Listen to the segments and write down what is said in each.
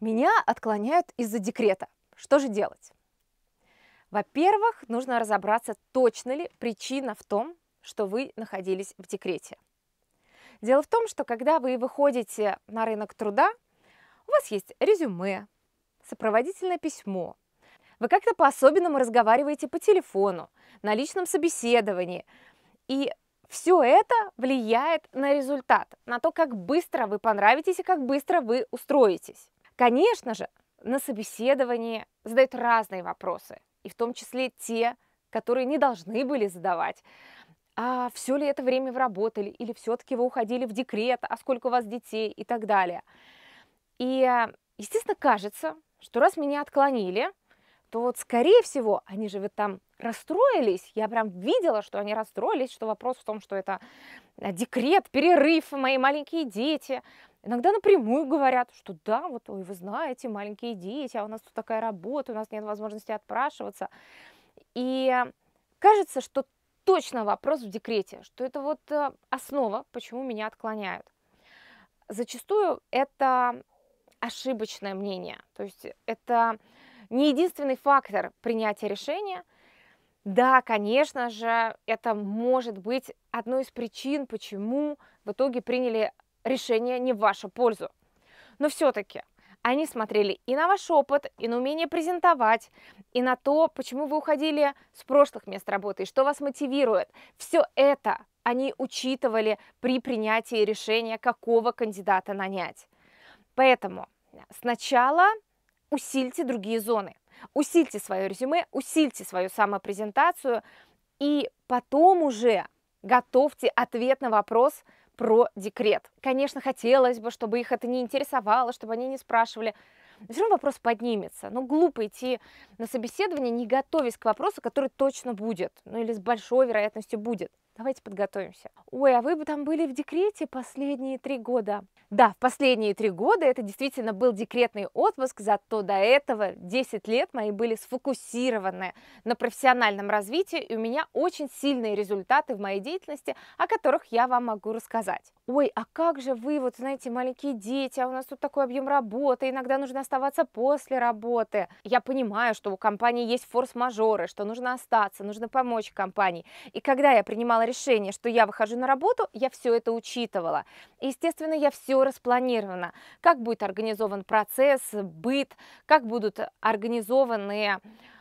Меня отклоняют из-за декрета. Что же делать? Во-первых, нужно разобраться, точно ли причина в том, что вы находились в декрете. Дело в том, что когда вы выходите на рынок труда, у вас есть резюме, сопроводительное письмо, вы как-то по-особенному разговариваете по телефону, на личном собеседовании. И все это влияет на результат, на то, как быстро вы понравитесь и как быстро вы устроитесь. Конечно же, на собеседовании задают разные вопросы, и в том числе те, которые не должны были задавать. А все ли это время вы работали, или все-таки вы уходили в декрет, а сколько у вас детей и так далее. И, э, естественно, кажется, что раз меня отклонили, то вот, скорее всего, они же вот там расстроились. Я прям видела, что они расстроились, что вопрос в том, что это э, декрет, перерыв, мои маленькие дети. Иногда напрямую говорят, что да, вот ой, вы знаете, маленькие дети, а у нас тут такая работа, у нас нет возможности отпрашиваться. И кажется, что точно вопрос в декрете, что это вот э, основа, почему меня отклоняют. Зачастую это ошибочное мнение, то есть это не единственный фактор принятия решения. Да, конечно же, это может быть одной из причин, почему в итоге приняли решение не в вашу пользу. Но все-таки они смотрели и на ваш опыт, и на умение презентовать, и на то, почему вы уходили с прошлых мест работы, и что вас мотивирует. Все это они учитывали при принятии решения, какого кандидата нанять. Поэтому сначала усильте другие зоны, усильте свое резюме, усильте свою самопрезентацию, и потом уже готовьте ответ на вопрос – про декрет. Конечно, хотелось бы, чтобы их это не интересовало, чтобы они не спрашивали. Но все равно вопрос поднимется. Ну, глупо идти на собеседование, не готовясь к вопросу, который точно будет, ну или с большой вероятностью будет. Давайте подготовимся. Ой, а вы бы там были в декрете последние три года? Да, в последние три года это действительно был декретный отпуск, зато до этого 10 лет мои были сфокусированы на профессиональном развитии, и у меня очень сильные результаты в моей деятельности, о которых я вам могу рассказать. Ой, а как же вы, вот знаете, маленькие дети, а у нас тут такой объем работы, иногда нужно оставаться после работы. Я понимаю, что у компании есть форс-мажоры, что нужно остаться, нужно помочь компании. И когда я принимала решение, что я выхожу на работу, я все это учитывала. Естественно, я все распланирована. Как будет организован процесс, быт, как будут организованы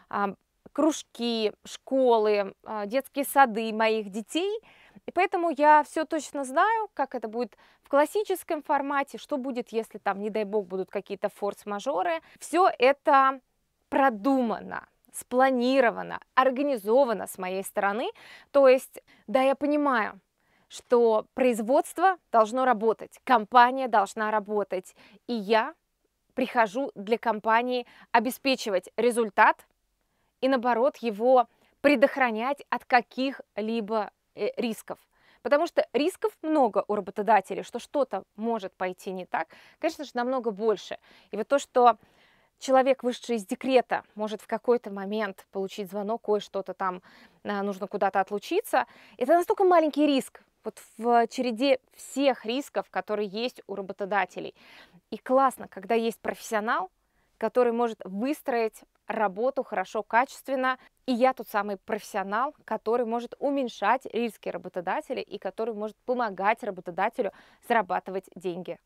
а, кружки, школы, а, детские сады моих детей. И поэтому я все точно знаю, как это будет в классическом формате, что будет, если там, не дай бог, будут какие-то форс-мажоры. Все это продумано спланировано, организовано с моей стороны. То есть, да, я понимаю, что производство должно работать, компания должна работать, и я прихожу для компании обеспечивать результат и, наоборот, его предохранять от каких-либо э, рисков. Потому что рисков много у работодателей, что что-то может пойти не так, конечно же, намного больше. И вот то, что человек, вышедший из декрета, может в какой-то момент получить звонок, кое что-то там э, нужно куда-то отлучиться. Это настолько маленький риск вот в череде всех рисков, которые есть у работодателей. И классно, когда есть профессионал, который может выстроить работу хорошо, качественно. И я тот самый профессионал, который может уменьшать риски работодателя и который может помогать работодателю зарабатывать деньги